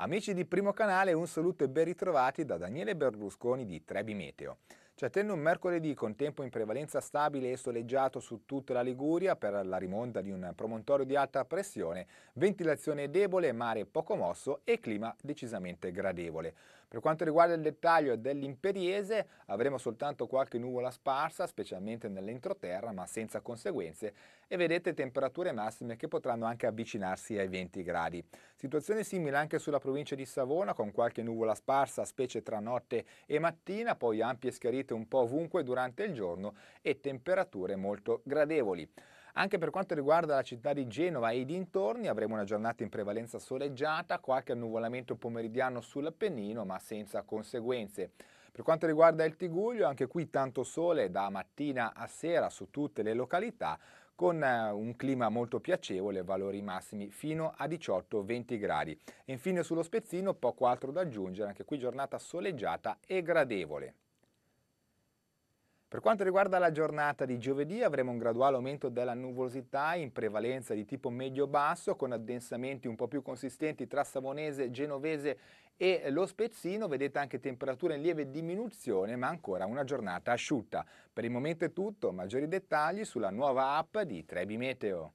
Amici di Primo Canale, un saluto e ben ritrovati da Daniele Berlusconi di Trebi Meteo. Ci cioè, attende un mercoledì con tempo in prevalenza stabile e soleggiato su tutta la Liguria per la rimonta di un promontorio di alta pressione, ventilazione debole, mare poco mosso e clima decisamente gradevole. Per quanto riguarda il dettaglio dell'imperiese avremo soltanto qualche nuvola sparsa, specialmente nell'entroterra, ma senza conseguenze e vedete temperature massime che potranno anche avvicinarsi ai 20 gradi. Situazione simile anche sulla provincia di Savona con qualche nuvola sparsa, specie tra notte e mattina, poi ampie schiarite troverete un po' ovunque durante il giorno e temperature molto gradevoli. Anche per quanto riguarda la città di Genova e i dintorni avremo una giornata in prevalenza soleggiata, qualche annuvolamento pomeridiano sull'Appennino ma senza conseguenze. Per quanto riguarda il Tiguglio, anche qui tanto sole da mattina a sera su tutte le località, con eh, un clima molto piacevole, valori massimi fino a 18-20 gradi. E infine sullo Spezzino poco altro da aggiungere, anche qui giornata soleggiata e gradevole. Per quanto riguarda la giornata di giovedì avremo un graduale aumento della nuvolosità in prevalenza di tipo medio-basso con addensamenti un po' più consistenti tra Savonese, Genovese e lo Spezzino. Vedete anche temperature in lieve diminuzione ma ancora una giornata asciutta. Per il momento è tutto, maggiori dettagli sulla nuova app di Trebi Meteo.